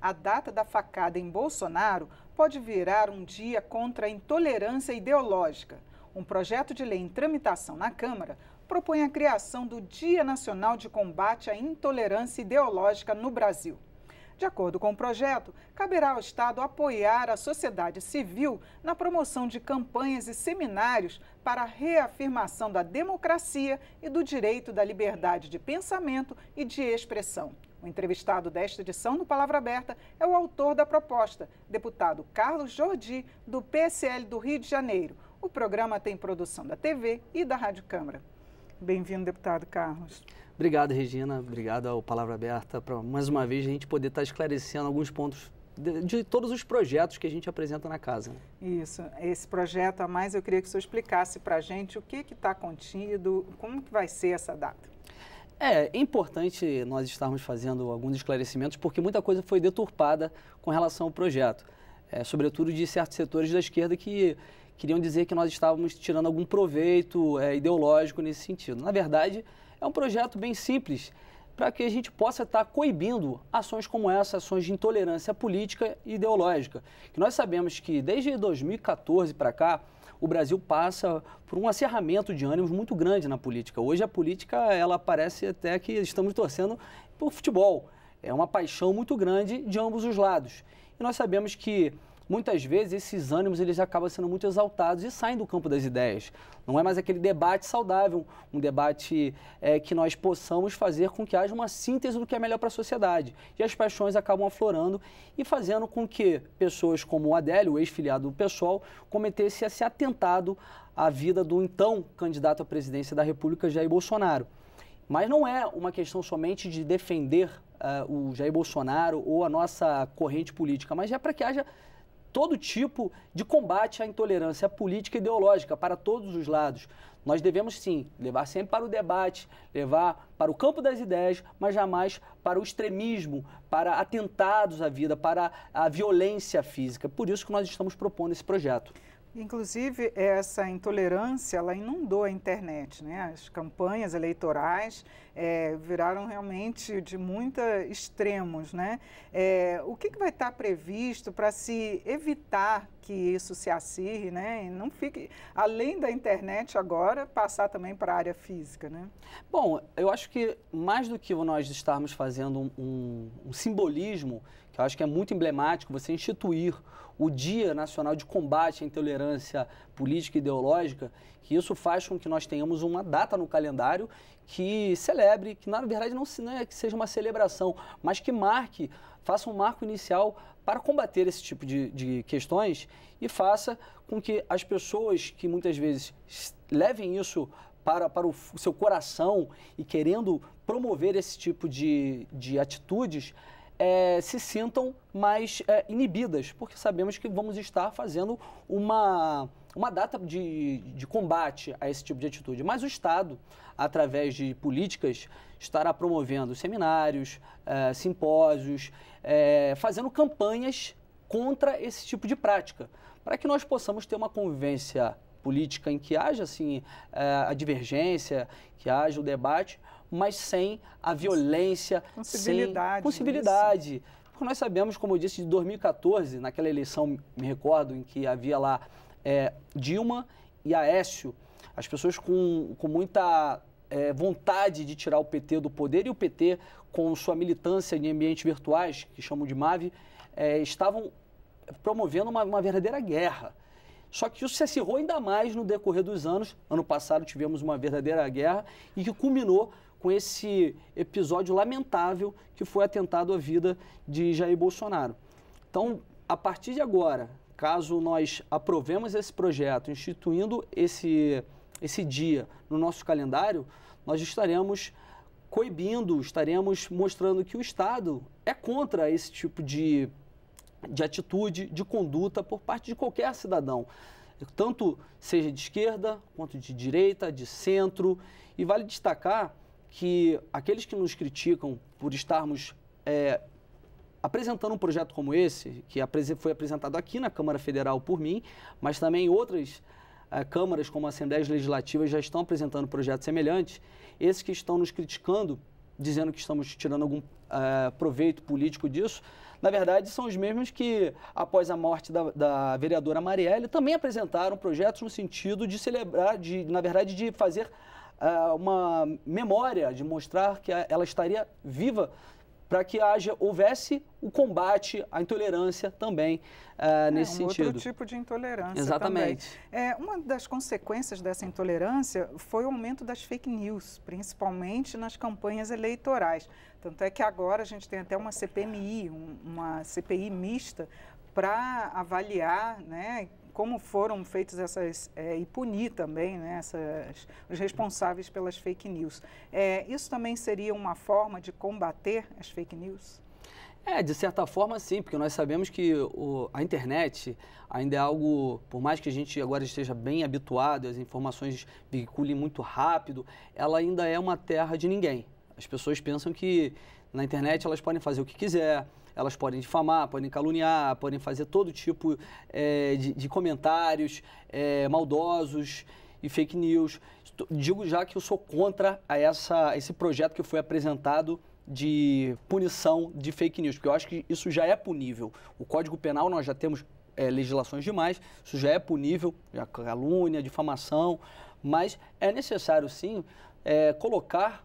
a data da facada em Bolsonaro pode virar um dia contra a intolerância ideológica. Um projeto de lei em tramitação na Câmara propõe a criação do Dia Nacional de Combate à Intolerância Ideológica no Brasil. De acordo com o projeto, caberá ao Estado apoiar a sociedade civil na promoção de campanhas e seminários para a reafirmação da democracia e do direito da liberdade de pensamento e de expressão. O entrevistado desta edição do Palavra Aberta é o autor da proposta, deputado Carlos Jordi, do PSL do Rio de Janeiro. O programa tem produção da TV e da Rádio Câmara. Bem-vindo, deputado Carlos. Obrigado, Regina. Obrigado ao Palavra Aberta para mais uma vez a gente poder estar tá esclarecendo alguns pontos de, de, todos os projetos que a gente apresenta na casa. Isso. Esse projeto a mais, eu queria que o senhor explicasse para a gente o que está contido, como que vai ser essa data. É, é importante nós estarmos fazendo alguns esclarecimentos, porque muita coisa foi deturpada com relação ao projeto, é, sobretudo de certos setores da esquerda que queriam dizer que nós estávamos tirando algum proveito é, ideológico nesse sentido. Na verdade, é um projeto bem simples para que a gente possa estar coibindo ações como essa, ações de intolerância política e ideológica, que nós sabemos que desde 2014 para cá, o Brasil passa por um acerramento de ânimos muito grande na política. Hoje a política, ela parece até que estamos torcendo por futebol. É uma paixão muito grande de ambos os lados. E nós sabemos que muitas vezes esses ânimos eles acabam sendo muito exaltados e saem do campo das ideias. Não é mais aquele debate saudável, um debate é, que nós possamos fazer com que haja uma síntese do que é melhor para a sociedade. E as paixões acabam aflorando e fazendo com que pessoas como o Adélio, o ex-filiado do PSOL, cometesse esse atentado à vida do então candidato à presidência da República, Jair Bolsonaro. Mas não é uma questão somente de defender uh, o Jair Bolsonaro ou a nossa corrente política, mas é para que haja todo tipo de combate à intolerância política e ideológica para todos os lados. Nós devemos sim levar sempre para o debate, levar para o campo das ideias, mas jamais para o extremismo, para atentados à vida, para a violência física. É por isso que nós estamos propondo esse projeto. Inclusive, essa intolerância, ela inundou a internet, né? As campanhas eleitorais é, viraram realmente de muitos extremos, né? É, o que, que vai estar previsto para se evitar que isso se acirre, né? E não fique, além da internet agora, passar também para a área física, né? Bom, eu acho que mais do que nós estarmos fazendo um, um, um simbolismo, que eu acho que é muito emblemático, você instituir o Dia Nacional de Combate à Intolerância Política e Ideológica, que isso faz com que nós tenhamos uma data no calendário que celebre, que na verdade não, se, não é que seja uma celebração, mas que marque, faça um marco inicial para combater esse tipo de, de questões e faça com que as pessoas que muitas vezes levem isso para, para o seu coração e querendo promover esse tipo de, de atitudes, é, se sintam mais é, inibidas, porque sabemos que vamos estar fazendo uma, uma data de, de combate a esse tipo de atitude. Mas o Estado, através de políticas, estará promovendo seminários, é, simpósios, é, fazendo campanhas contra esse tipo de prática, para que nós possamos ter uma convivência política em que haja assim é, a divergência, que haja o debate, mas sem a violência, possibilidade, sem né? possibilidade. Porque nós sabemos, como eu disse, de 2014, naquela eleição, me recordo, em que havia lá é, Dilma e Aécio, as pessoas com, com muita é, vontade de tirar o PT do poder e o PT, com sua militância em ambientes virtuais, que chamam de MAV, é, estavam promovendo uma, uma verdadeira guerra. Só que isso se acirrou ainda mais no decorrer dos anos. Ano passado tivemos uma verdadeira guerra e que culminou com esse episódio lamentável que foi atentado à vida de Jair Bolsonaro. Então, a partir de agora, caso nós aprovemos esse projeto, instituindo esse, esse dia no nosso calendário, nós estaremos coibindo, estaremos mostrando que o Estado é contra esse tipo de, de atitude, de conduta por parte de qualquer cidadão, tanto seja de esquerda, quanto de direita, de centro. E vale destacar que aqueles que nos criticam por estarmos é, apresentando um projeto como esse, que foi apresentado aqui na Câmara Federal por mim, mas também outras é, câmaras, como Assembleias Legislativas, já estão apresentando projetos semelhantes, esses que estão nos criticando, dizendo que estamos tirando algum é, proveito político disso, na verdade, são os mesmos que, após a morte da, da, vereadora Marielle, também apresentaram projetos no sentido de celebrar, de, na verdade, de fazer uh, uma memória de mostrar que ela estaria viva para que haja, houvesse o combate à intolerância também uh, nesse um sentido. Outro tipo de intolerância. Exatamente. Também. É, uma das consequências dessa intolerância foi o aumento das fake news, principalmente nas campanhas eleitorais. Tanto é que agora a gente tem até uma CPMI, um, uma CPI mista, para avaliar né, como foram feitas essas é, e punir também né, essas, os responsáveis pelas fake news. É, isso também seria uma forma de combater as fake news? É, de certa forma sim, porque nós sabemos que o, a internet ainda é algo, por mais que a gente agora esteja bem habituado, as informações veiculem muito rápido, ela ainda é uma terra de ninguém. As pessoas pensam que na internet elas podem fazer o que quiser, elas podem difamar, podem caluniar, podem fazer todo tipo é, de, de, comentários é, maldosos e fake news. Digo já que eu sou contra a essa, esse projeto que foi apresentado de punição de fake news, porque eu acho que isso já é punível. O Código Penal nós já temos é, legislações demais, isso já é punível, já calúnia, difamação, mas é necessário sim é, colocar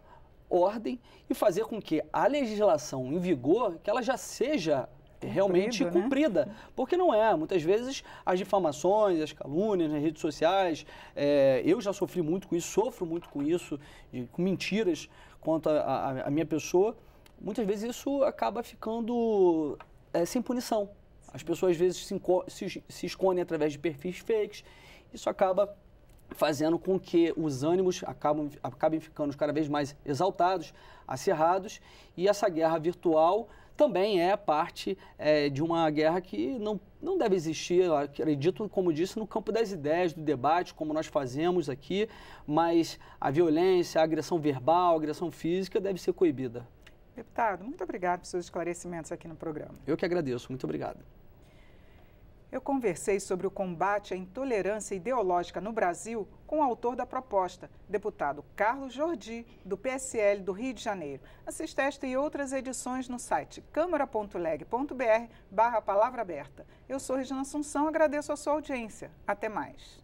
ordem e fazer com que a legislação em vigor, que ela já seja realmente Cumprido, cumprida. Né? Porque não é. Muitas vezes as difamações, as calúnias nas redes sociais, é, eu já sofri muito com isso, sofro muito com isso, de, com mentiras quanto à minha pessoa. Muitas vezes isso acaba ficando é, sem punição. As pessoas às vezes se, se, se escondem através de perfis fakes. Isso acaba fazendo com que os ânimos acabam, acabem ficando cada vez mais exaltados, acirrados, e essa guerra virtual também é parte é, de uma guerra que não, não deve existir, acredito, como disse, no campo das ideias, do debate, como nós fazemos aqui, mas a violência, a agressão verbal, a agressão física deve ser coibida. Deputado, muito obrigado pelos seus esclarecimentos aqui no programa. Eu que agradeço, muito obrigado eu conversei sobre o combate à intolerância ideológica no Brasil com o autor da proposta, deputado Carlos Jordi, do PSL do Rio de Janeiro. Assista esta e outras edições no site câmara.leg.br barra palavra aberta. Eu sou Regina Assunção, agradeço a sua audiência. Até mais.